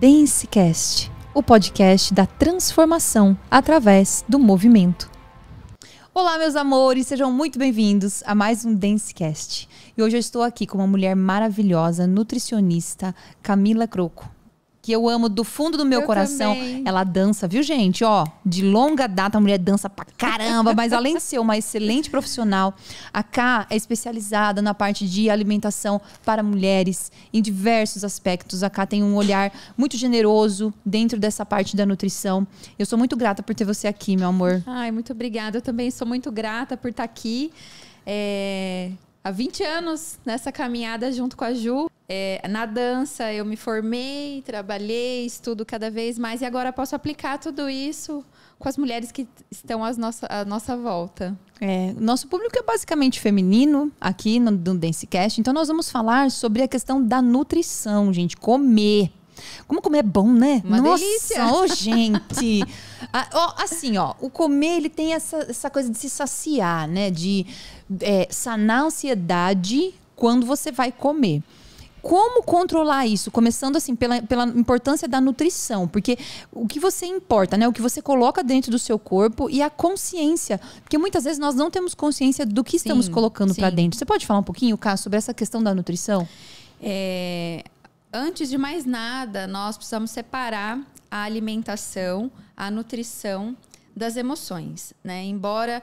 Dancecast, o podcast da transformação através do movimento. Olá, meus amores, sejam muito bem-vindos a mais um Dancecast. E hoje eu estou aqui com uma mulher maravilhosa, nutricionista, Camila Croco que eu amo do fundo do meu eu coração. Também. Ela dança, viu, gente? Ó, de longa data a mulher dança pra caramba, mas além de ser uma excelente profissional, a K é especializada na parte de alimentação para mulheres em diversos aspectos. A K tem um olhar muito generoso dentro dessa parte da nutrição. Eu sou muito grata por ter você aqui, meu amor. Ai, muito obrigada. Eu também sou muito grata por estar aqui. É, há 20 anos nessa caminhada junto com a Ju. É, na dança eu me formei, trabalhei, estudo cada vez mais e agora posso aplicar tudo isso com as mulheres que estão às nossa, à nossa volta. É, nosso público é basicamente feminino aqui no, no Dancecast, então nós vamos falar sobre a questão da nutrição, gente, comer. Como comer é bom, né? Uma Nossa, delícia. Oh, gente. ah, ó, assim, ó, o comer ele tem essa, essa coisa de se saciar, né? De é, sanar a ansiedade quando você vai comer. Como controlar isso? Começando assim pela, pela importância da nutrição, porque o que você importa, né? O que você coloca dentro do seu corpo e a consciência, porque muitas vezes nós não temos consciência do que sim, estamos colocando para dentro. Você pode falar um pouquinho, Cá, sobre essa questão da nutrição? É, antes de mais nada, nós precisamos separar a alimentação, a nutrição das emoções, né? Embora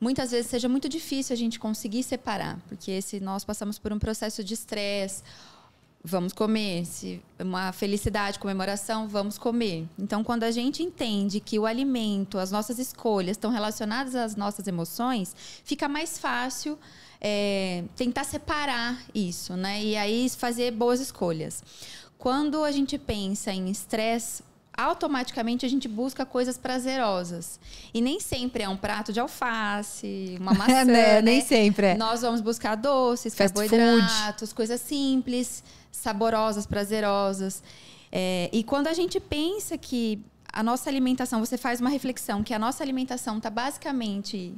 muitas vezes seja muito difícil a gente conseguir separar, porque se nós passamos por um processo de estresse, vamos comer, se uma felicidade, comemoração, vamos comer. Então, quando a gente entende que o alimento, as nossas escolhas estão relacionadas às nossas emoções, fica mais fácil é, tentar separar isso, né? E aí fazer boas escolhas. Quando a gente pensa em estresse, automaticamente a gente busca coisas prazerosas. E nem sempre é um prato de alface, uma é, maçã, é, né? Nem sempre é. Nós vamos buscar doces, Fast carboidratos, food. coisas simples, saborosas, prazerosas. É, e quando a gente pensa que a nossa alimentação, você faz uma reflexão que a nossa alimentação está basicamente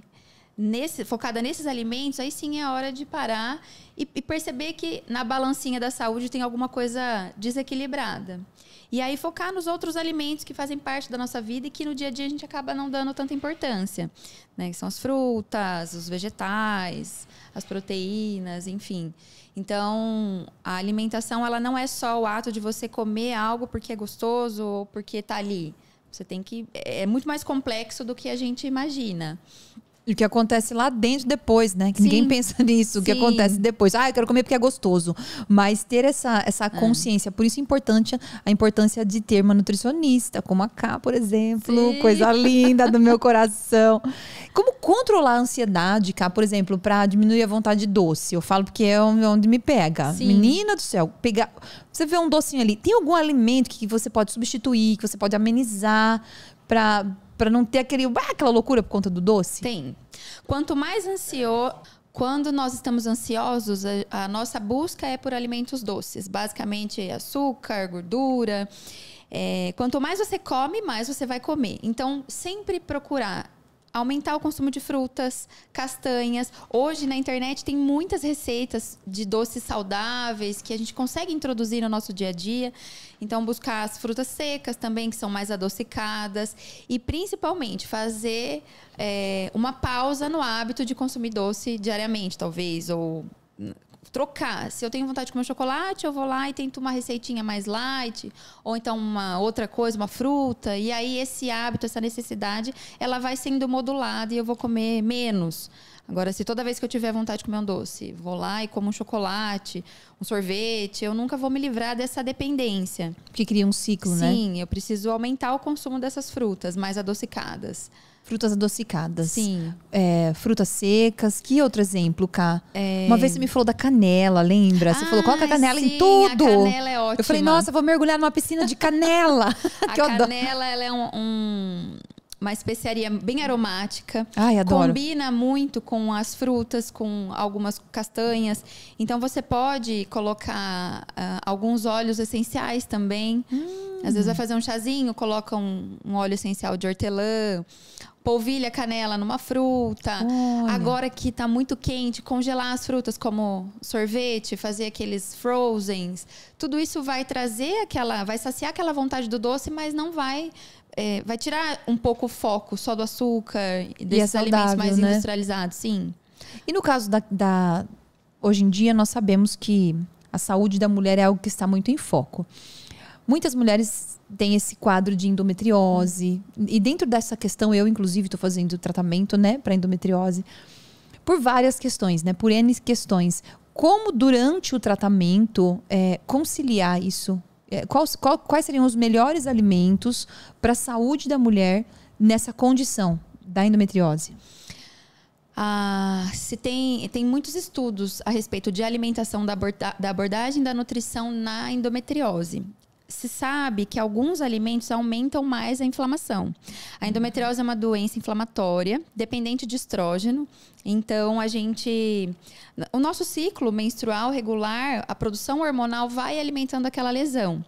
nesse, focada nesses alimentos, aí sim é a hora de parar e, e, perceber que na balancinha da saúde tem alguma coisa desequilibrada. E aí focar nos outros alimentos que fazem parte da nossa vida e que no dia a dia a gente acaba não dando tanta importância, né? Que são as frutas, os vegetais, as proteínas, enfim. Então, a alimentação ela não é só o ato de você comer algo porque é gostoso ou porque está ali. Você tem que é, é muito mais complexo do que a gente imagina. E o que acontece lá dentro depois, né? Que Sim. ninguém pensa nisso, o que acontece depois. Ah, eu quero comer porque é gostoso. Mas ter essa, essa é. consciência, é. por isso é importante a importância de ter uma nutricionista, como a K, por exemplo, Sim. coisa linda do meu coração. Como controlar a ansiedade, K, por exemplo, para diminuir a vontade de doce? Eu falo porque é onde me pega. Sim. Menina do céu, pegar, você vê um docinho ali, tem algum alimento que você pode substituir, que você pode amenizar para para não ter aquele, ah, aquela loucura por conta do doce? Tem. Quanto mais ansioso, quando nós estamos ansiosos, a, a, nossa busca é por alimentos doces, basicamente açúcar, gordura. É, quanto mais você come, mais você vai comer. Então, sempre procurar aumentar o consumo de frutas, castanhas. Hoje na internet tem muitas receitas de doces saudáveis que a gente consegue introduzir no nosso dia a dia. Então buscar as frutas secas também que são mais adocicadas e principalmente fazer é, uma pausa no hábito de consumir doce diariamente, talvez ou trocar. Se eu tenho vontade de comer chocolate, eu vou lá e tento uma receitinha mais light, ou então uma outra coisa, uma fruta. E aí esse hábito, essa necessidade, ela vai sendo modulada e eu vou comer menos. Agora, se toda vez que eu tiver vontade de comer um doce, vou lá e como um chocolate, um sorvete, eu nunca vou me livrar dessa dependência. Porque cria um ciclo, Sim, né? Sim, eu preciso aumentar o consumo dessas frutas mais adocicadas frutas adocicadas. Sim. É, frutas secas. Que outro exemplo, Cá? É... Uma vez você me falou da canela, lembra? Você ah, falou, coloca ah, canela sim, em tudo. A canela é ótima. Eu falei, nossa, vou mergulhar numa piscina de canela. a canela, ela é um, um, uma especiaria bem aromática. Ai, adoro. Combina muito com as frutas, com algumas castanhas. Então você pode colocar uh, alguns óleos essenciais também. Hum. Às vezes vai fazer um chazinho, coloca um, um óleo essencial de hortelã, polvilha, canela numa fruta. Olha. Agora que está muito quente, congelar as frutas como sorvete, fazer aqueles frozens. Tudo isso vai trazer aquela, vai saciar aquela vontade do doce, mas não vai é, vai tirar um pouco o foco só do açúcar e é desses é alimentos mais né? industrializados, sim. E no caso da, da. Hoje em dia, nós sabemos que a saúde da mulher é algo que está muito em foco. Muitas mulheres têm esse quadro de endometriose. E dentro dessa questão, eu, inclusive, estou fazendo tratamento né, para endometriose. Por várias questões, né? Por N questões. Como durante o tratamento é, conciliar isso é, qual, qual, quais seriam os melhores alimentos para a saúde da mulher nessa condição da endometriose? Ah, se tem, tem muitos estudos a respeito de alimentação, da, aborda, da abordagem da nutrição na endometriose se sabe que alguns alimentos aumentam mais a inflamação. A endometriose é uma doença inflamatória dependente de estrógeno. Então a gente o nosso ciclo menstrual regular, a produção hormonal vai alimentando aquela lesão.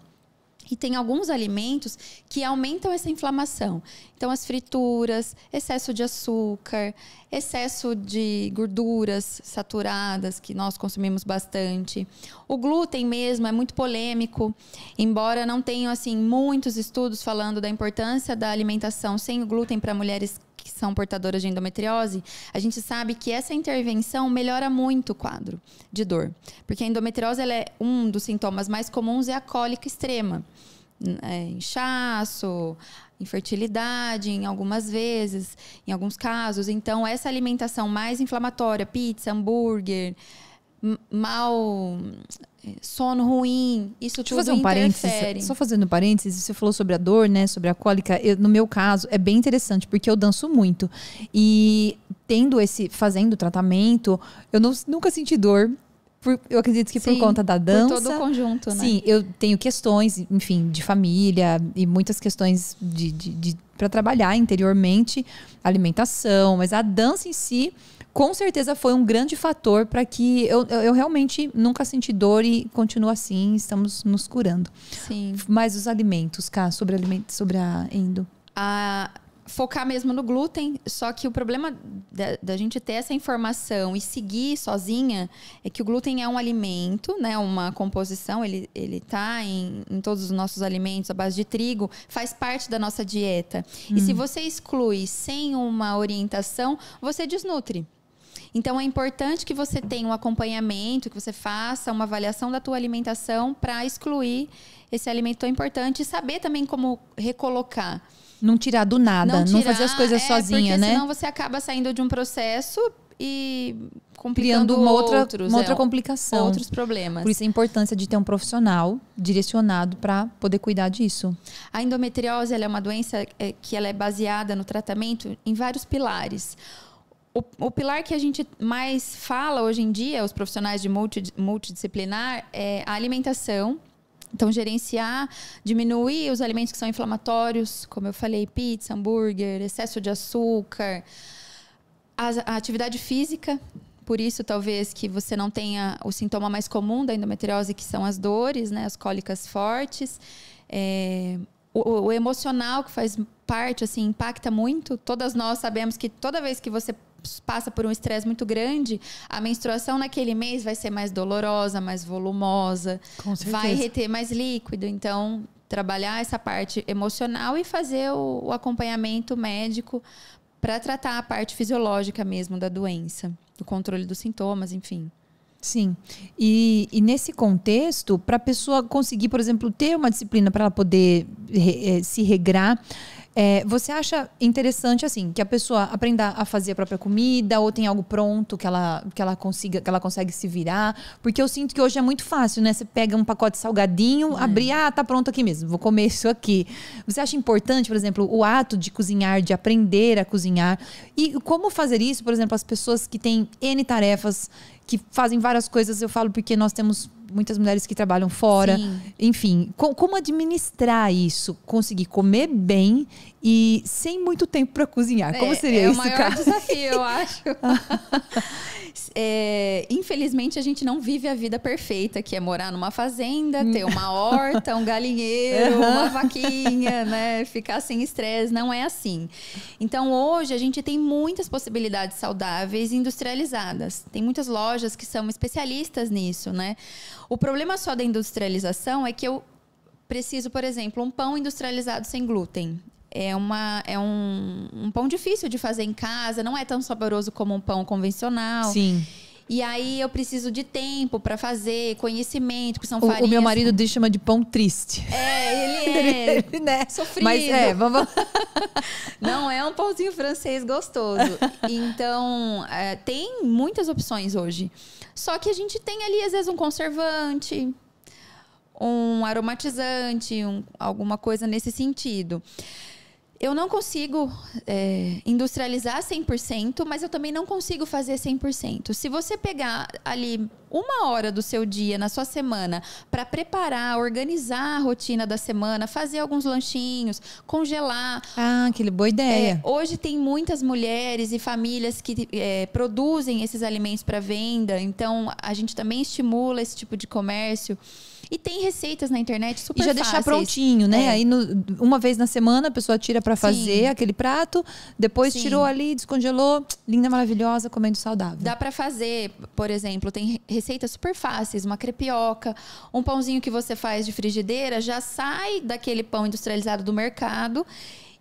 E tem alguns alimentos que aumentam essa inflamação. Então, as frituras, excesso de açúcar, excesso de gorduras saturadas, que nós consumimos bastante. O glúten mesmo é muito polêmico, embora não tenham assim muitos estudos falando da importância da alimentação sem glúten para mulheres são portadoras de endometriose, a gente sabe que essa intervenção melhora muito o quadro de dor. Porque a endometriose é um dos sintomas mais comuns é a cólica extrema. É, inchaço, infertilidade em algumas vezes, em alguns casos. Então, essa alimentação mais inflamatória, pizza, hambúrguer, mal eh, sono ruim, isso Deixa tudo fazer um interfere. Só fazendo parênteses, você falou sobre a dor, né, sobre a cólica. Eu, no meu caso, é bem interessante porque eu danço muito e tendo esse, fazendo tratamento, eu não, nunca senti dor. Por, eu acredito que Sim, por conta da dança. Por todo o conjunto, né? Sim, eu tenho questões, enfim, de família e muitas questões de, de, de para trabalhar interiormente, alimentação, mas a dança em si com certeza foi um grande fator para que eu, eu, eu, realmente nunca senti dor e continua assim, estamos nos curando. Sim. Mas os alimentos, cá, sobre, alimentos, sobre a endo. A focar mesmo no glúten, só que o problema da, da, gente ter essa informação e seguir sozinha é que o glúten é um alimento, né? Uma composição, ele, ele tá em, em todos os nossos alimentos, à base de trigo, faz parte da nossa dieta. Hum. E se hum. você exclui sem uma orientação, você desnutre. Então é importante que você tenha um acompanhamento, que você faça uma avaliação da tua alimentação para excluir esse alimento tão importante e saber também como recolocar. Não tirar do nada, não, tirar, não fazer as coisas é, sozinha, porque né? Senão você acaba saindo de um processo e criando uma outra, outros, uma outra é, complicação, outros problemas. Por isso a importância de ter um profissional direcionado para poder cuidar disso. A endometriose é uma doença é, que ela é baseada no tratamento em vários pilares. O, o, pilar que a gente mais fala hoje em dia, os profissionais de multi, multidisciplinar, é a alimentação. Então, gerenciar, diminuir os alimentos que são inflamatórios, como eu falei, pizza, hambúrguer, excesso de açúcar, a, a atividade física. Por isso, talvez, que você não tenha o sintoma mais comum da endometriose, que são as dores, né? As cólicas fortes. É, o, o emocional, que faz parte, assim, impacta muito. Todas nós sabemos que toda vez que você passa por um estresse muito grande, a menstruação naquele mês vai ser mais dolorosa, mais volumosa, vai reter mais líquido. Então, trabalhar essa parte emocional e fazer o, o acompanhamento médico para tratar a parte fisiológica mesmo da doença, do controle dos sintomas, enfim. Sim. E, e, nesse contexto, para a pessoa conseguir, por exemplo, ter uma disciplina para ela poder re, eh, se regrar, é, você acha interessante, assim, que a pessoa aprenda a fazer a própria comida ou tem algo pronto que ela, que ela consiga, que ela consegue se virar? Porque eu sinto que hoje é muito fácil, né? Você pega um pacote salgadinho, é. abrir, ah, tá pronto aqui mesmo, vou comer isso aqui. Você acha importante, por exemplo, o ato de cozinhar, de aprender a cozinhar? E como fazer isso, por exemplo, as pessoas que têm N tarefas, que fazem várias coisas, eu falo porque nós temos muitas mulheres que trabalham fora. Sim. Enfim, como administrar isso? Conseguir comer bem e sem muito tempo para cozinhar. É, como seria é isso, cara? É o desafio, eu acho. é, infelizmente, a gente não vive a vida perfeita, que é morar numa fazenda, ter uma horta, um galinheiro, uma vaquinha, né? Ficar sem estresse, não é assim. Então, hoje, a gente tem muitas possibilidades saudáveis industrializadas. Tem muitas lojas que são especialistas nisso, né? O problema só da industrialização é que eu preciso, por exemplo, um pão industrializado sem glúten. É, uma, é um, um pão difícil de fazer em casa, não é tão saboroso como um pão convencional. Sim. E aí eu preciso de tempo para fazer, conhecimento, que são farinhas. O, o meu marido assim. chama de pão triste. É, ele é. ele, ele, né? Sofrido. Mas é, vamos. Não é um pãozinho francês gostoso. Então, é, tem muitas opções hoje. Só que a gente tem ali, às vezes, um conservante, um aromatizante, um, alguma coisa nesse sentido eu não consigo é, industrializar 100%, mas eu também não consigo fazer 100%. Se você pegar ali uma hora do seu dia, na sua semana, para preparar, organizar a rotina da semana, fazer alguns lanchinhos, congelar. Ah, que boa ideia. É, hoje tem muitas mulheres e famílias que é, produzem esses alimentos para venda, então a gente também estimula esse tipo de comércio. E tem receitas na internet super e já fáceis. deixar prontinho, né? É. Aí no, uma vez na semana a pessoa tira para fazer Sim. aquele prato, depois Sim. tirou ali, descongelou, linda, maravilhosa, comendo saudável. Dá para fazer, por exemplo, tem receitas super fáceis, uma crepioca, um pãozinho que você faz de frigideira, já sai daquele pão industrializado do mercado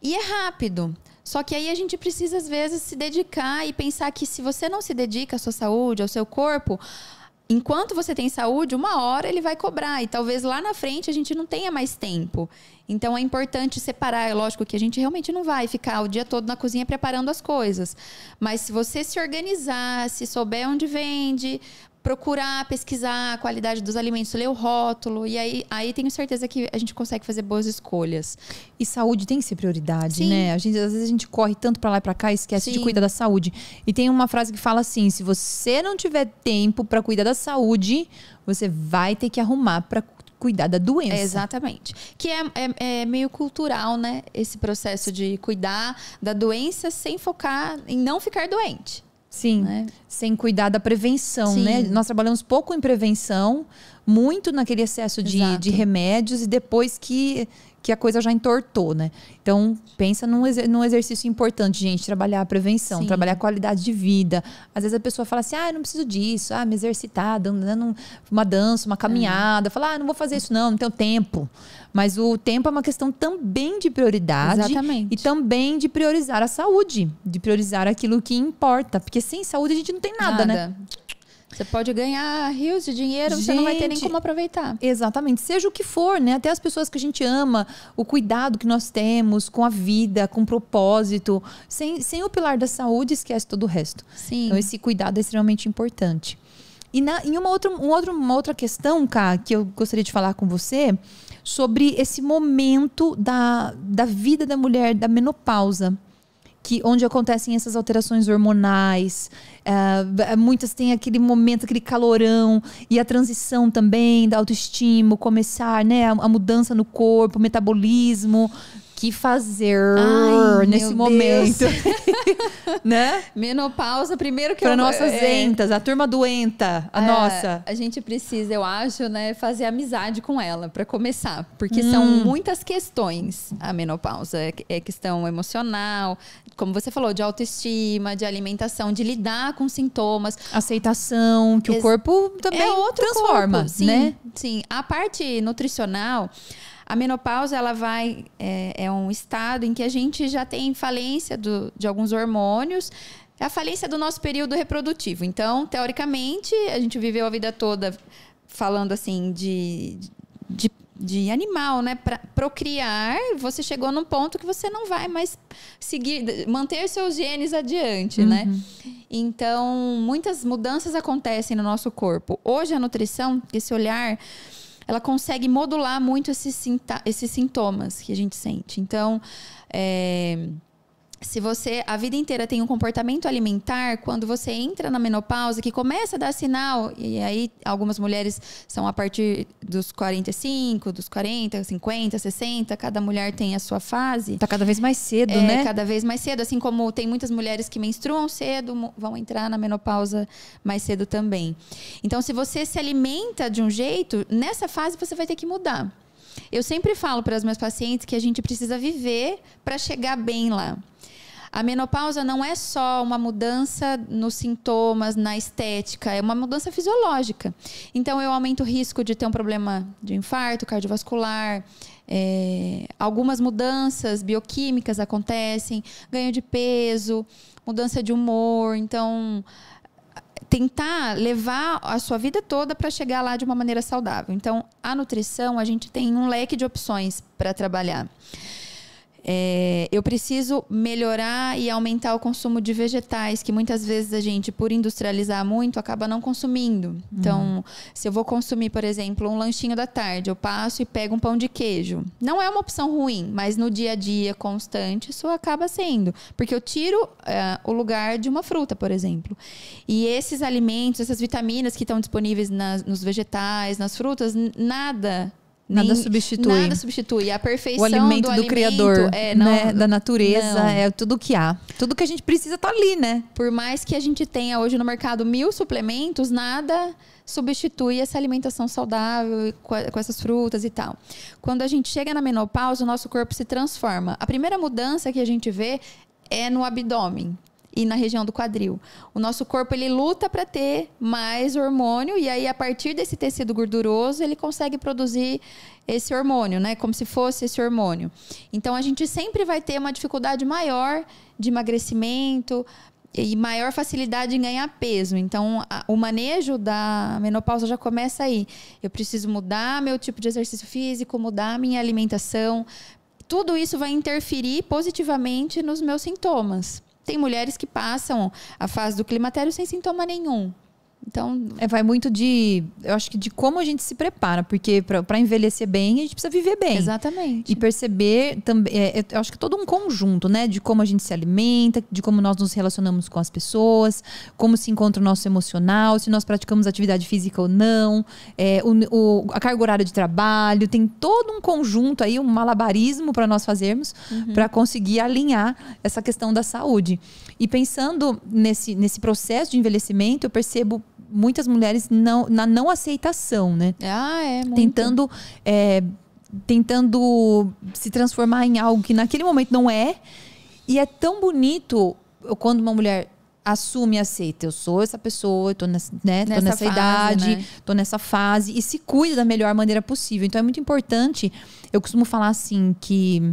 e é rápido. Só que aí a gente precisa, às vezes, se dedicar e pensar que se você não se dedica à sua saúde, ao seu corpo, enquanto você tem saúde, uma hora ele vai cobrar. E talvez lá na frente a gente não tenha mais tempo. Então é importante separar. É lógico que a gente realmente não vai ficar o dia todo na cozinha preparando as coisas. Mas se você se organizar, se souber onde vende, procurar, pesquisar a qualidade dos alimentos, ler o rótulo. E aí, aí tenho certeza que a gente consegue fazer boas escolhas. E saúde tem que ser prioridade, Sim. né? A gente, às vezes a gente corre tanto para lá e pra cá e esquece Sim. de cuidar da saúde. E tem uma frase que fala assim: se você não tiver tempo para cuidar da saúde, você vai ter que arrumar para cuidar da doença. É, exatamente. Que é, é, é, meio cultural, né? Esse processo de cuidar da doença sem focar em não ficar doente. Sim. Né? Sem cuidar da prevenção, né? Sim. né? Nós trabalhamos pouco em prevenção, muito naquele excesso de, de remédios e depois que, que a coisa já entortou, né? Então, pensa num, num exercício importante, gente, trabalhar a prevenção, Sim. trabalhar a qualidade de vida. Às vezes a pessoa fala assim, ah, eu não preciso disso, ah, me exercitar, dando uma dança, uma caminhada. É. Fala, ah, não vou fazer isso não, não tenho tempo. Mas o tempo é uma questão também de prioridade. Exatamente. E também de priorizar a saúde, de priorizar aquilo que importa. Porque sem saúde a gente não tem nada. Né? nada. né? Você pode ganhar rios de dinheiro, gente, você não vai ter nem como aproveitar. Exatamente, seja o que for, né? Até as pessoas que a gente ama, o cuidado que nós temos com a vida, com o propósito, sem, sem o pilar da saúde, esquece todo o resto. Sim. Então esse cuidado é extremamente importante. E na, em uma outra, um outro, uma outra questão, Ká, que eu gostaria de falar com você, sobre esse momento da, da vida da mulher, da menopausa que onde acontecem essas alterações hormonais, eh, muitas têm aquele momento, aquele calorão e a transição também da autoestima, começar, né, a, a mudança no corpo, o metabolismo, que fazer Ai, nesse momento. né? Menopausa, primeiro que Para nossas é, é... entas, a turma doenta, a é, nossa. A gente precisa, eu acho, né, fazer amizade com ela para começar, porque hum. são muitas questões a menopausa, é, é questão emocional, como você falou, de autoestima, de alimentação, de lidar com sintomas, aceitação, que Ex o corpo também é outro transforma, corpo, sim, né? Sim, a parte nutricional a menopausa ela vai é, é um estado em que a gente já tem falência do, de alguns hormônios, é a falência do nosso período reprodutivo. Então, teoricamente, a gente viveu a vida toda falando assim de, de, de animal, né? para procriar, você chegou num ponto que você não vai mais seguir, manter seus genes adiante, né? uhum. né? Então, muitas mudanças acontecem no nosso corpo. Hoje, a nutrição, esse olhar ela consegue modular muito esses, esses sintomas que a gente sente. Então, é, se você a vida inteira tem um comportamento alimentar, quando você entra na menopausa, que começa a dar sinal, e aí algumas mulheres são a partir dos 45, dos 40, 50, 60, cada mulher tem a sua fase. Tá cada vez mais cedo, é, né? Cada vez mais cedo, assim como tem muitas mulheres que menstruam cedo, vão entrar na menopausa mais cedo também. Então, se você se alimenta de um jeito, nessa fase você vai ter que mudar. Eu sempre falo para os meus pacientes que a gente precisa viver para chegar bem lá. A menopausa não é só uma mudança nos sintomas, na estética, é uma mudança fisiológica. Então, eu aumento o risco de ter um problema de infarto cardiovascular, é, algumas mudanças bioquímicas acontecem, ganho de peso, mudança de humor. Então, tentar levar a sua vida toda para chegar lá de uma maneira saudável. Então, a nutrição, a gente tem um leque de opções para trabalhar. É, eu preciso melhorar e aumentar o consumo de vegetais, que muitas vezes a gente, por industrializar muito, acaba não consumindo. Então, uhum. Então, se eu vou consumir, por exemplo, um lanchinho da tarde, eu passo e pego um pão de queijo. Não é uma opção ruim, mas no dia a dia constante, isso acaba sendo. Porque eu tiro é, o lugar de uma fruta, por exemplo. E esses alimentos, essas vitaminas que estão disponíveis nas, nos vegetais, nas frutas, nada Nada substitui. Nada substitui. A perfeição o alimento do, do alimento, Criador, é, né, não, né? da natureza, não. é tudo que há. Tudo que a gente precisa tá ali, né? Por mais que a gente tenha hoje no mercado mil suplementos, nada substitui essa alimentação saudável com essas frutas e tal. Quando a gente chega na menopausa, o nosso corpo se transforma. A primeira mudança que a gente vê é no abdômen e na região do quadril. O nosso corpo ele luta para ter mais hormônio e aí a partir desse tecido gorduroso ele consegue produzir esse hormônio, né? Como se fosse esse hormônio. Então a gente sempre vai ter uma dificuldade maior de emagrecimento, e maior facilidade em ganhar peso. Então, a, o manejo da menopausa já começa aí. Eu preciso mudar meu tipo de exercício físico, mudar minha alimentação. Tudo isso vai interferir positivamente nos meus sintomas. Tem mulheres que passam a fase do climatério sem sintoma nenhum. Então, é, vai muito de. Eu acho que de como a gente se prepara, porque para envelhecer bem, a gente precisa viver bem. Exatamente. E perceber também. É, é eu acho que é todo um conjunto, né? De como a gente se alimenta, de como nós nos relacionamos com as pessoas, como se encontra o nosso emocional, se nós praticamos atividade física ou não, é, o, o, a carga horária de trabalho. Tem todo um conjunto aí, um malabarismo para nós fazermos uhum. para conseguir alinhar essa questão da saúde. E pensando nesse, nesse processo de envelhecimento, eu percebo muitas mulheres não, na não aceitação, né? Ah, é. Muito. Tentando. É, tentando se transformar em algo que naquele momento não é. E é tão bonito quando uma mulher assume e aceita. Eu sou essa pessoa, estou tô nessa, né, nessa, tô nessa fase, idade, né? tô nessa fase. E se cuida da melhor maneira possível. Então é muito importante. Eu costumo falar assim que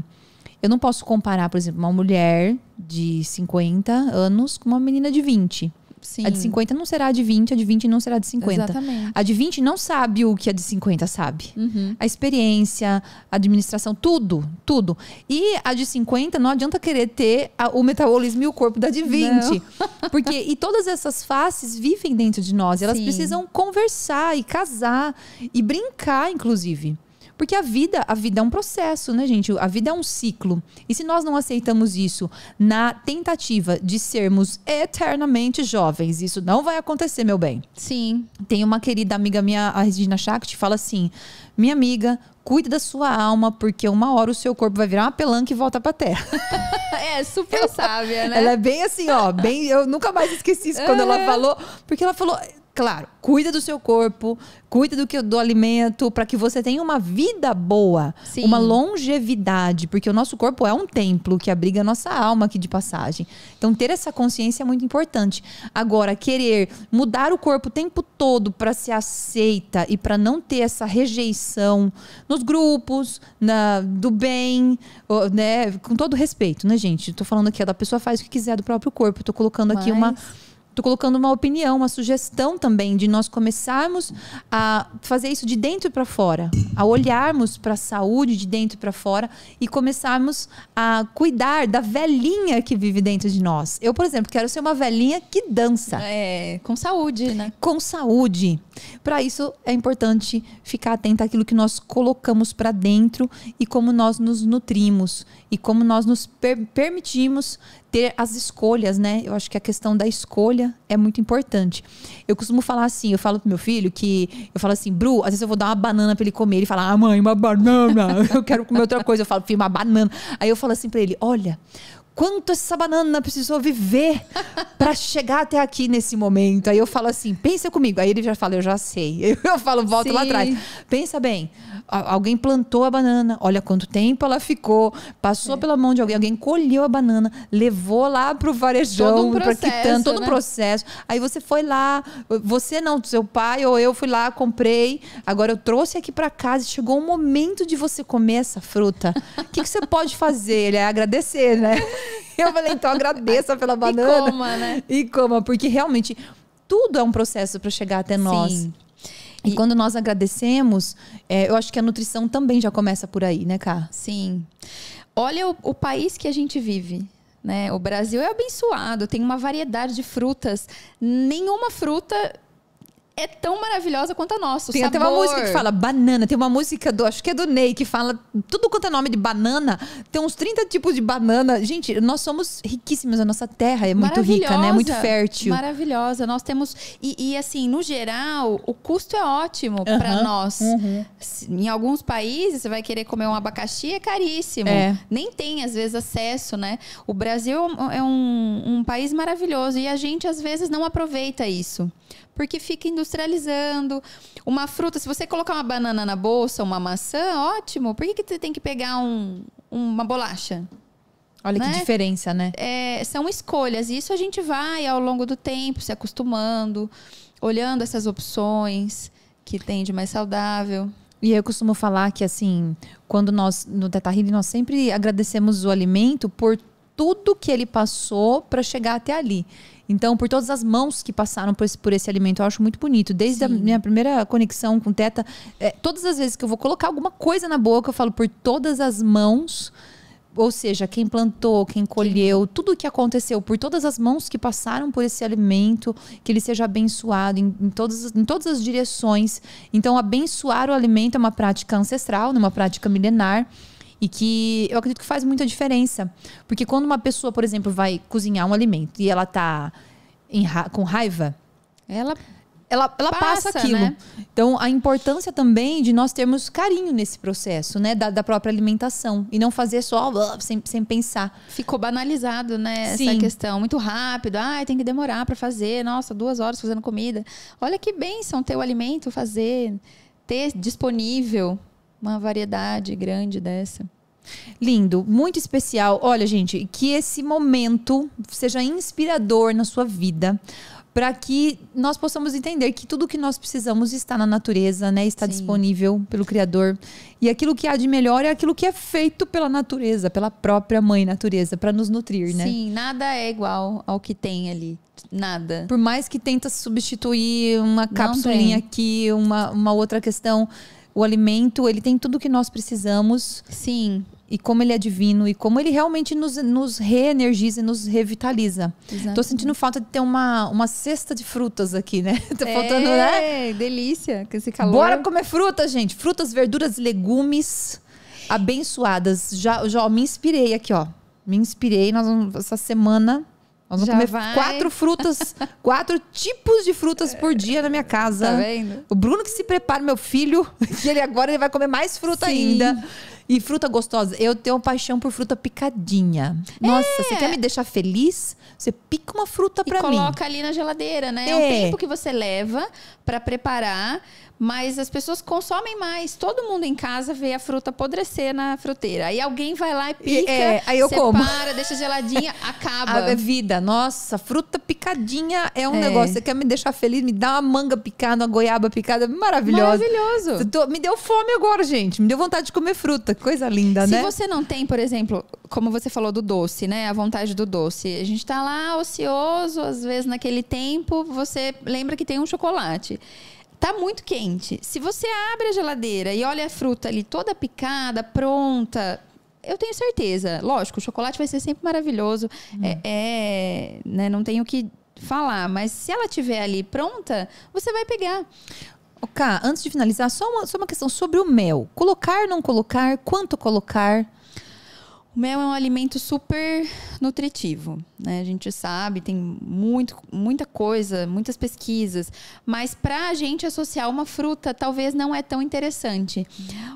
eu não posso comparar, por exemplo, uma mulher de 50 anos com uma menina de 20. Sim. A de 50 não será a de 20, a de 20 não será a de 50. Exatamente. A de 20 não sabe o que a de 50 sabe. Uhum. A experiência, a administração, tudo, tudo. E a de 50 não adianta querer ter a, o metabolismo e o corpo da de 20. Não. Porque e todas essas faces vivem dentro de nós, elas Sim. precisam conversar e casar e brincar inclusive. Porque a vida, a vida é um processo, né, gente? A vida é um ciclo. E se nós não aceitamos isso na tentativa de sermos eternamente jovens, isso não vai acontecer, meu bem. Sim. Tem uma querida amiga minha, a Regina te fala assim: "Minha amiga, cuide da sua alma, porque uma hora o seu corpo vai virar uma pelanca e volta pra terra. É, super ela, sábia, né? Ela é bem assim, ó, bem, eu nunca mais esqueci isso quando ela falou, porque ela falou, Claro, cuida do seu corpo, cuida do que do alimento, para que você tenha uma vida boa, Sim. uma longevidade, porque o nosso corpo é um templo que abriga a nossa alma aqui de passagem. Então ter essa consciência é muito importante. Agora querer mudar o corpo o tempo todo para se aceita e para não ter essa rejeição nos grupos, na do bem, né, com todo respeito, né, gente? Tô falando aqui, a da pessoa faz o que quiser do próprio corpo, tô colocando aqui Mas... uma Estou colocando uma opinião, uma sugestão também de nós começarmos a fazer isso de dentro para fora, a olharmos para a saúde de dentro para fora e começarmos a cuidar da velhinha que vive dentro de nós. Eu, por exemplo, quero ser uma velhinha que dança. É, com saúde, né? Com saúde. Para isso é importante ficar atento àquilo que nós colocamos para dentro e como nós nos nutrimos e como nós nos per permitimos ter as escolhas, né? Eu acho que a questão da escolha é muito importante. Eu costumo falar assim, eu falo pro meu filho que eu falo assim, Bru, às vezes eu vou dar uma banana para ele comer, ele fala: "Ah, mãe, uma banana, eu quero comer outra coisa". Eu falo: "Filho, uma banana". Aí eu falo assim para ele: "Olha, quanto essa banana precisou viver para chegar até aqui nesse momento. Aí eu falo assim, pensa comigo. Aí ele já fala, eu já sei. Eu falo, volta lá atrás. Pensa bem, alguém plantou a banana, olha quanto tempo ela ficou, passou é. pela mão de alguém, alguém colheu a banana, levou lá pro varejão, todo um processo, quitança, todo né? um processo. Aí você foi lá, você não, seu pai ou eu fui lá, comprei, agora eu trouxe aqui para casa, e chegou o momento de você comer essa fruta. O que, que você pode fazer? Ele é agradecer, né? Eu falei, então agradeça pela banana. E coma, né? E coma, porque realmente tudo é um processo para chegar até nós. Sim. E, e, quando nós agradecemos, é, eu acho que a nutrição também já começa por aí, né, Cá? Sim. Olha o, o país que a gente vive. Né? O Brasil é abençoado, tem uma variedade de frutas. Nenhuma fruta é tão maravilhosa quanto a nossa. Tem sabor. até uma música que fala banana, tem uma música do, acho que é do Ney, que fala tudo quanto é nome de banana. Tem uns 30 tipos de banana. Gente, nós somos riquíssimos, a nossa terra é muito rica, né? É muito fértil. Maravilhosa. Nós temos. E, e, assim, no geral, o custo é ótimo uhum, para nós. Uhum. Em alguns países, você vai querer comer um abacaxi, é caríssimo. É. Nem tem, às vezes, acesso, né? O Brasil é um, é um país maravilhoso e a gente, às vezes, não aproveita isso porque fica industrializando. Uma fruta, se você colocar uma banana na bolsa, uma maçã, ótimo. Por que, que você tem que pegar um, uma bolacha? Olha né? que diferença, né? É, são escolhas. E isso a gente vai ao longo do tempo se acostumando, olhando essas opções que tem de mais saudável. E eu costumo falar que, assim, quando nós, no Teta Healing, nós sempre agradecemos o alimento por tudo que ele passou para chegar até ali. Então, por todas as mãos que passaram por esse, por esse alimento, eu acho muito bonito. Desde Sim. a minha primeira conexão com Teta, é, todas as vezes que eu vou colocar alguma coisa na boca, eu falo por todas as mãos. Ou seja, quem plantou, quem colheu, Sim. tudo o que aconteceu, por todas as mãos que passaram por esse alimento, que ele seja abençoado em, em, todas, em todas as direções. Então, abençoar o alimento é uma prática ancestral, né, uma prática milenar. E que eu acredito que faz muita diferença. Porque quando uma pessoa, por exemplo, vai cozinhar um alimento e ela tá ra com raiva, ela ela, ela passa, passa aquilo. Né? Então, a importância também de nós termos carinho nesse processo, né? Da, da própria alimentação. E não fazer só ah, sem, sem pensar. Ficou banalizado, né? Sim. Essa questão. Muito rápido. Ai, tem que demorar para fazer. Nossa, duas horas fazendo comida. Olha que bênção ter o alimento, fazer, ter disponível uma variedade grande dessa. Lindo, muito especial. Olha, gente, que esse momento seja inspirador na sua vida para que nós possamos entender que tudo que nós precisamos está na natureza, né? Está Sim. disponível pelo Criador. E aquilo que há de melhor é aquilo que é feito pela natureza, pela própria mãe natureza, para nos nutrir, né? Sim, nada é igual ao que tem ali. Nada. Por mais que tenta substituir uma cápsulinha aqui, uma, uma outra questão, o alimento, ele tem tudo que nós precisamos. Sim. E como ele é divino e como ele realmente nos, nos reenergiza e nos revitaliza. Exato. Tô sentindo falta de ter uma, uma cesta de frutas aqui, né? Tá faltando, é, né? É, delícia, com esse calor. Bora comer fruta, gente. Frutas, verduras, legumes abençoadas. Já, já me inspirei aqui, ó. Me inspirei. Nós vamos, essa semana nós vamos Já comer vai. quatro frutas, quatro tipos de frutas por é, dia na minha tá casa. Tá vendo? O Bruno que se prepara, meu filho, que ele agora ele vai comer mais fruta Sim. ainda. E fruta gostosa. Eu tenho paixão por fruta picadinha. Nossa, você é. quer me deixar feliz? Você pica uma fruta para pra mim. coloca ali na geladeira, né? É. é o tempo que você leva para preparar mas as pessoas consomem mais. Todo mundo em casa vê a fruta apodrecer na fruteira. Aí alguém vai lá e pica, é, aí eu separa, como. deixa geladinha, acaba. A vida, nossa, fruta picadinha é um é. negócio. Você quer me deixar feliz? Me dá uma manga picada, uma goiaba picada, maravilhosa. Maravilhoso. me deu fome agora, gente. Me deu vontade de comer fruta. Nossa, coisa linda, Se né? Se você não tem, por exemplo, como você falou do doce, né? A vontade do doce. A gente está lá ocioso, às vezes naquele tempo, você lembra que tem um chocolate tá muito quente. Se você abre a geladeira e olha a fruta ali toda picada, pronta, eu tenho certeza. Lógico, o chocolate vai ser sempre maravilhoso. Hum. É, é, né, não tenho o que falar, mas se ela tiver ali pronta, você vai pegar. Cá, antes de finalizar, só uma, só uma questão sobre o mel. Colocar, não colocar, quanto colocar? O mel é um alimento super nutritivo, né? A gente sabe, tem muito, muita coisa, muitas pesquisas, mas para a gente associar uma fruta, talvez não é tão interessante.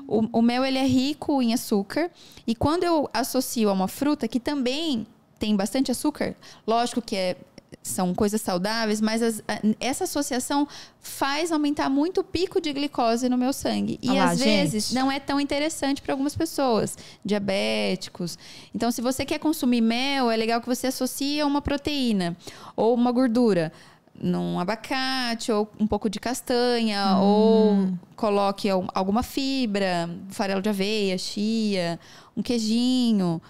O, o mel ele é rico em açúcar e quando eu associo a uma fruta que também tem bastante açúcar, lógico que é são coisas saudáveis, mas as, essa associação faz aumentar muito o pico de glicose no meu sangue. E Olá, ah às gente. vezes não é tão interessante para algumas pessoas, diabéticos. Então, se você quer consumir mel, é legal que você associe a uma proteína ou uma gordura num abacate ou um pouco de castanha hum. ou coloque alguma fibra, farelo de aveia, chia, um queijinho.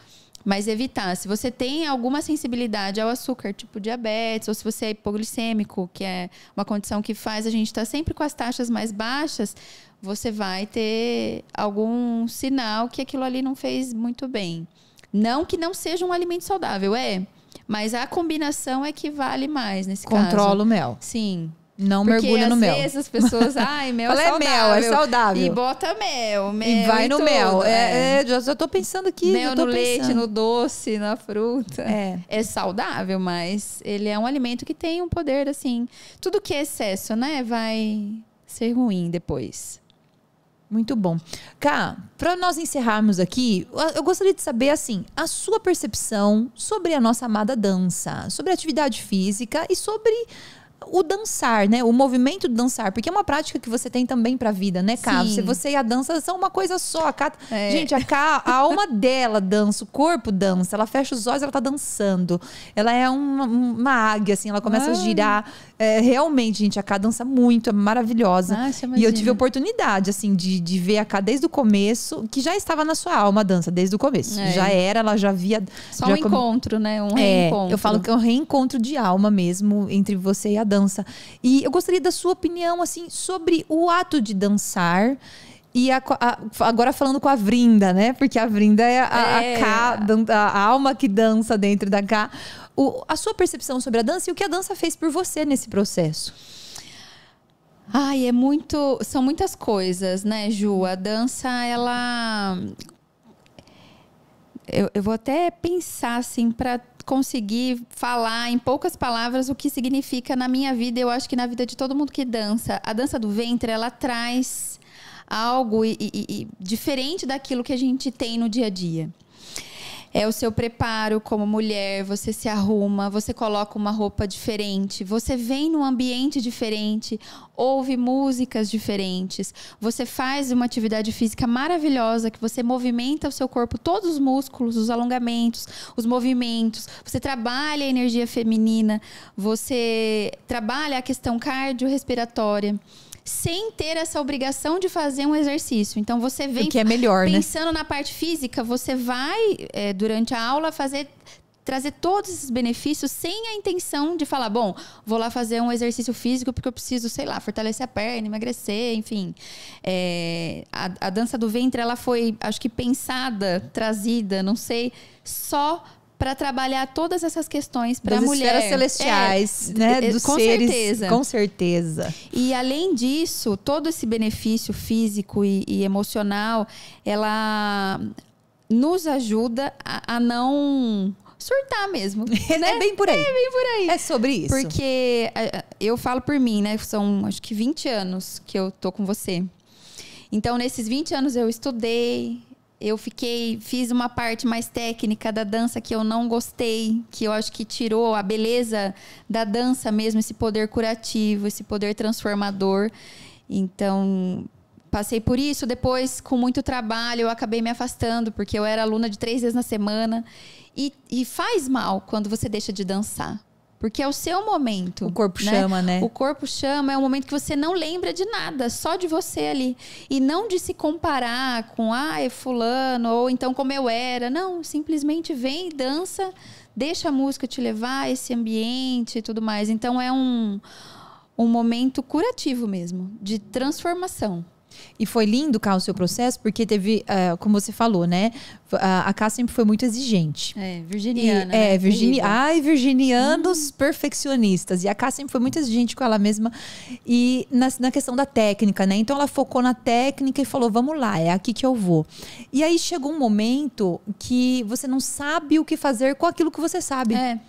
Mas evitar. Se você tem alguma sensibilidade ao açúcar, tipo diabetes, ou se você é hipoglicêmico, que é uma condição que faz a gente estar tá sempre com as taxas mais baixas, você vai ter algum sinal que aquilo ali não fez muito bem. Não que não seja um alimento saudável, é. Mas a combinação é que vale mais nesse caso. Controla o mel. Sim. Não Porque mergulha no mel. Às vezes as pessoas, ai, mel é Fala, é saudável. mel, é saudável. E bota mel, mel. E vai e no tudo, mel. É, né? é, já, já tô pensando aqui. Mel no pensando. leite, no doce, na fruta. É. É saudável, mas ele é um alimento que tem um poder, assim. Tudo que é excesso, né, vai ser ruim depois. Muito bom. Cá, para nós encerrarmos aqui, eu gostaria de saber assim, a sua percepção sobre a nossa amada dança, sobre a atividade física e sobre o dançar, né? O movimento do dançar, porque é uma prática que você tem também para a vida, né, Carlos? Se você e a dança são uma coisa só, a é. gente, a a alma dela dança, o corpo dança, ela fecha os olhos, ela tá dançando. Ela é uma, uma águia assim, ela começa a girar é, realmente, gente, a K dança muito, é maravilhosa. Nossa, e eu tive a oportunidade, assim, de, de ver a K desde o começo, que já estava na sua alma a dança, desde o começo. É. Já era, ela já via. Só já um come... encontro, né? Um é, reencontro. É, eu falo que é um reencontro de alma mesmo entre você e a dança. E eu gostaria da sua opinião, assim, sobre o ato de dançar. E a, a, agora falando com a Vrinda, né? Porque a Vrinda é a, é. a K, a alma que dança dentro da K o, a sua percepção sobre a dança e o que a dança fez por você nesse processo. Ai, é muito. São muitas coisas, né, Ju? A dança, ela. Eu, eu vou até pensar, assim, para conseguir falar em poucas palavras o que significa na minha vida, eu acho que na vida de todo mundo que dança. A dança do ventre, ela traz algo e, e, e diferente daquilo que a gente tem no dia a dia é o seu preparo como mulher, você se arruma, você coloca uma roupa diferente, você vem num ambiente diferente, ouve músicas diferentes, você faz uma atividade física maravilhosa que você movimenta o seu corpo, todos os músculos, os alongamentos, os movimentos, você trabalha a energia feminina, você trabalha a questão cardiorrespiratória. respiratória sem ter essa obrigação de fazer um exercício. Então você vem o que é melhor, né? pensando né? na parte física, você vai é, durante a aula fazer trazer todos esses benefícios sem a intenção de falar, bom, vou lá fazer um exercício físico porque eu preciso, sei lá, fortalecer a perna, emagrecer, enfim. É, a, a dança do ventre, ela foi, acho que pensada, trazida, não sei, só para trabalhar todas essas questões para mulheres celestiais, é, né? É, dos com seres, certeza. Com certeza. E além disso, todo esse benefício físico e, e emocional, ela nos ajuda a, a não surtar mesmo. É, né? É bem por aí. É bem por aí. É sobre isso. Porque é, eu falo por mim, né? São acho que 20 anos que eu tô com você. Então, nesses 20 anos eu estudei, eu fiquei, fiz uma parte mais técnica da dança que eu não gostei, que eu acho que tirou a beleza da dança mesmo, esse poder curativo, esse poder transformador. Então, passei por isso. Depois, com muito trabalho, eu acabei me afastando, porque eu era aluna de três vezes na semana. E, e faz mal quando você deixa de dançar. Porque é o seu momento. O corpo né? chama, né? O corpo chama, é um momento que você não lembra de nada, só de você ali. E não de se comparar com, ah, é fulano, ou então como eu era. Não, simplesmente vem, dança, deixa a música te levar, esse ambiente e tudo mais. Então é um, um momento curativo mesmo, de transformação. E foi lindo, Carl, o seu processo, porque teve, uh, como você falou, né? A, a Cá sempre foi muito exigente. É, virginiana. E, é, né? Virgini... Ai, virginianos hum. perfeccionistas. E a Cá sempre foi muito exigente com ela mesma. E na, na questão da técnica, né? Então ela focou na técnica e falou: vamos lá, é aqui que eu vou. E aí chegou um momento que você não sabe o que fazer com aquilo que você sabe. É.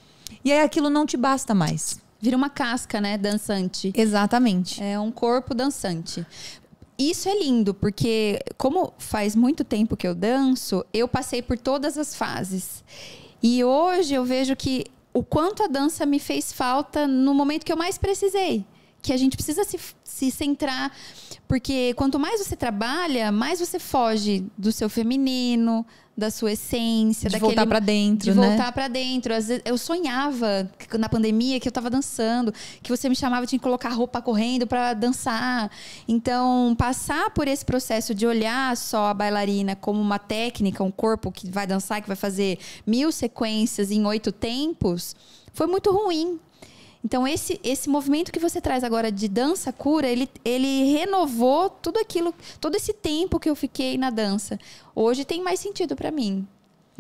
E aí aquilo não te basta mais. Vira uma casca, né? Dançante. Exatamente. É um corpo dançante isso é lindo, porque como faz muito tempo que eu danço, eu passei por todas as fases. E hoje eu vejo que o quanto a dança me fez falta no momento que eu mais precisei. Que a gente precisa se, se centrar, porque quanto mais você trabalha, mais você foge do seu feminino, da sua essência, de daquele, voltar para dentro, de né? voltar para dentro. Às vezes, eu sonhava na pandemia que eu estava dançando, que você me chamava de colocar roupa correndo para dançar. Então, passar por esse processo de olhar só a bailarina como uma técnica, um corpo que vai dançar, que vai fazer mil sequências em oito tempos, foi muito ruim então, esse, esse movimento que você traz agora de dança cura, ele, ele renovou tudo aquilo, todo esse tempo que eu fiquei na dança. Hoje tem mais sentido para mim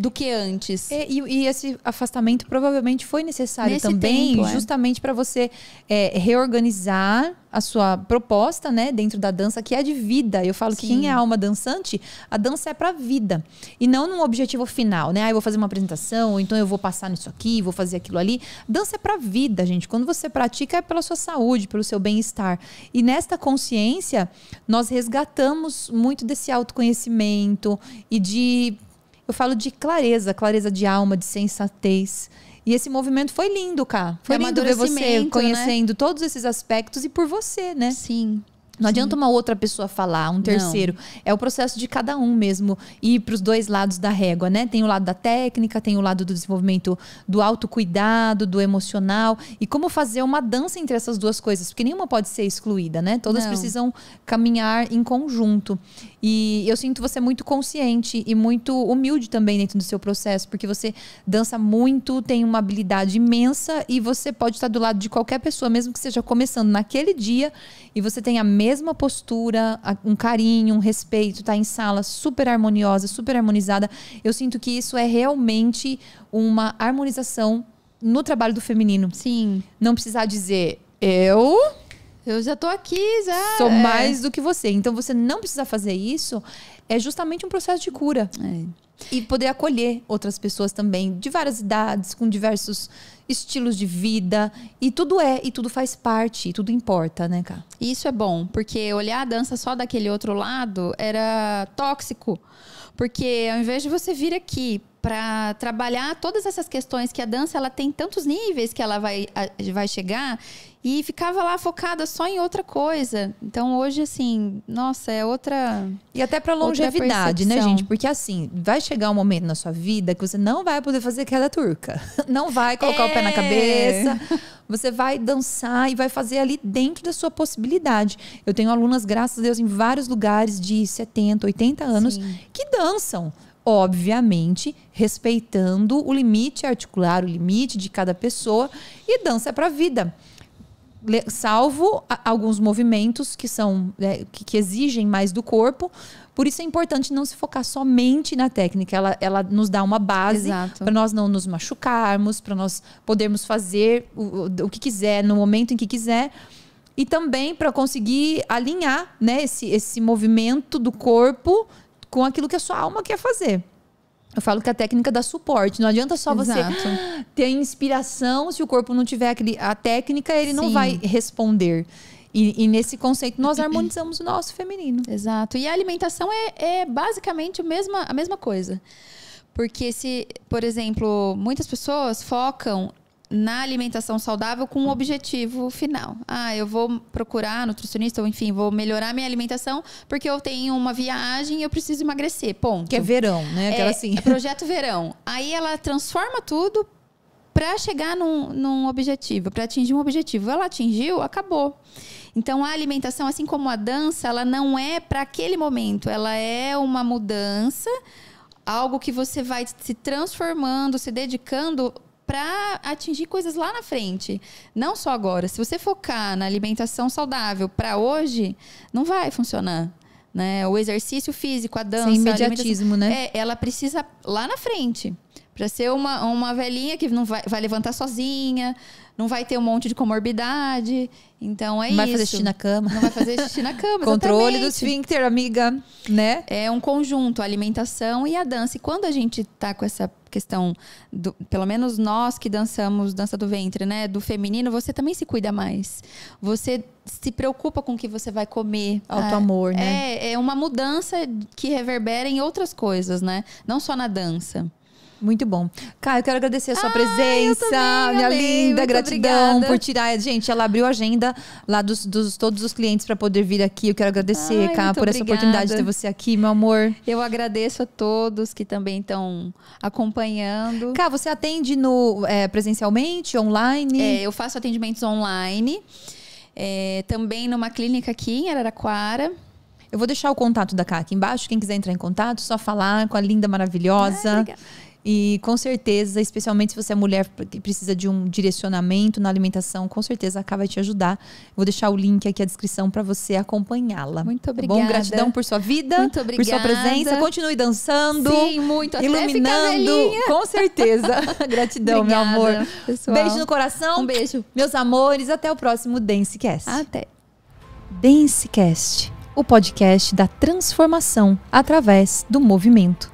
do que antes. E, e, e, esse afastamento provavelmente foi necessário Nesse também, tempo, é. justamente para você é, reorganizar a sua proposta, né, dentro da dança que é de vida. Eu falo Sim. que quem é alma dançante, a dança é para vida e não num objetivo final, né? Ah, eu vou fazer uma apresentação, ou então eu vou passar nisso aqui, vou fazer aquilo ali. Dança é para vida, gente. Quando você pratica é pela sua saúde, pelo seu bem-estar. E nesta consciência, nós resgatamos muito desse autoconhecimento e de eu falo de clareza, clareza de alma, de sensatez. E esse movimento foi lindo, cá. Foi é lindo ver você né? conhecendo né? todos esses aspectos e por você, né? Sim. Não Sim. adianta uma outra pessoa falar, um terceiro. Não. É o processo de cada um mesmo ir para os dois lados da régua, né? Tem o lado da técnica, tem o lado do desenvolvimento do autocuidado, do emocional. E como fazer uma dança entre essas duas coisas, porque nenhuma pode ser excluída, né? Todas Não. precisam caminhar em conjunto. E eu sinto você muito consciente e muito humilde também dentro do seu processo, porque você dança muito, tem uma habilidade imensa e você pode estar do lado de qualquer pessoa, mesmo que seja começando naquele dia e você tem a mesma postura, um carinho, um respeito, tá em sala super harmoniosa, super harmonizada, eu sinto que isso é realmente uma harmonização no trabalho do feminino. Sim. Não precisar dizer eu eu já tô aqui, já. Sou é. mais do que você. Então você não precisa fazer isso. É justamente um processo de cura. É. E poder acolher outras pessoas também, de várias idades, com diversos estilos de vida. E tudo é, e tudo faz parte, e tudo importa, né, cara? Isso é bom, porque olhar a dança só daquele outro lado era tóxico. Porque ao invés de você vir aqui para trabalhar todas essas questões que a dança ela tem tantos níveis que ela vai, vai chegar e ficava lá focada só em outra coisa. Então hoje assim, nossa, é outra E até para longevidade, né, gente? Porque assim, vai chegar um momento na sua vida que você não vai poder fazer queda turca. Não vai colocar é. o pé na é. cabeça. Você vai dançar e vai fazer ali dentro da sua possibilidade. Eu tenho alunas, graças a Deus, em vários lugares de 70, 80 anos Sim. que dançam obviamente, respeitando o limite articular, o limite de cada pessoa e dança para a vida. Salvo alguns movimentos que são né, que, exigem mais do corpo, por isso é importante não se focar somente na técnica. Ela, ela nos dá uma base para nós não nos machucarmos, para nós podermos fazer o, o que quiser no momento em que quiser e também para conseguir alinhar né, esse, esse movimento do corpo com aquilo que a sua alma quer fazer. Eu falo que a técnica dá suporte. Não adianta só Exato. você ter inspiração se o corpo não tiver aquele, a técnica, ele Sim. não vai responder. E, e, nesse conceito nós harmonizamos o nosso feminino. Exato. E a alimentação é, é basicamente a mesma, a mesma coisa. Porque se, por exemplo, muitas pessoas focam na alimentação saudável com um objetivo final. Ah, eu vou procurar nutricionista, ou enfim, vou melhorar minha alimentação porque eu tenho uma viagem e eu preciso emagrecer. Ponto. Que é verão, né? É, Aquela assim. é, assim. projeto verão. Aí ela transforma tudo para chegar num, num objetivo, para atingir um objetivo. Ela atingiu, acabou. Então a alimentação, assim como a dança, ela não é para aquele momento, ela é uma mudança algo que você vai se transformando, se dedicando para atingir coisas lá na frente, não só agora. Se você focar na alimentação saudável para hoje, não vai funcionar. Né? O exercício físico, a dança, Sem imediatismo, né? É, ela precisa lá na frente para ser uma, uma velhinha que não vai, vai levantar sozinha, não vai ter um monte de comorbidade. Então é não isso. Não vai fazer xixi na cama. Não vai fazer xixi na cama. Controle do esfíncter, amiga, né? É um conjunto, a alimentação e a dança. E quando a gente tá com essa questão, do, pelo menos nós que dançamos dança do ventre, né? Do feminino, você também se cuida mais. Você se preocupa com o que você vai comer. Alto ah, amor, né? É, é uma mudança que reverbera em outras coisas, né? Não só na dança. Muito bom. Caio, quero agradecer a sua ah, presença, também, minha amei, linda, gratidão obrigada. por tirar. É, gente, ela abriu a agenda lá dos, dos todos os clientes para poder vir aqui. Eu quero agradecer, Ai, por essa oportunidade de ter você aqui, meu amor. Eu agradeço a todos que também estão acompanhando. Ká, você atende no é, presencialmente, online? É, eu faço atendimentos online. É, também numa clínica aqui em Araraquara. Eu vou deixar o contato da Ká aqui embaixo. Quem quiser entrar em contato, só falar com a linda maravilhosa. Ah, e com certeza, especialmente se você é mulher que precisa de um direcionamento na alimentação, com certeza a K vai te ajudar. vou deixar o link aqui na descrição para você acompanhá-la. Muito obrigada. Tá bom, gratidão por sua vida, muito obrigada. por sua presença. Continue dançando. Sim, muito até iluminando. com certeza. gratidão, obrigada, meu amor. Pessoal. Beijo no coração. Um beijo. Meus amores, até o próximo Dancecast. Até. Dancecast, o podcast da transformação através do movimento.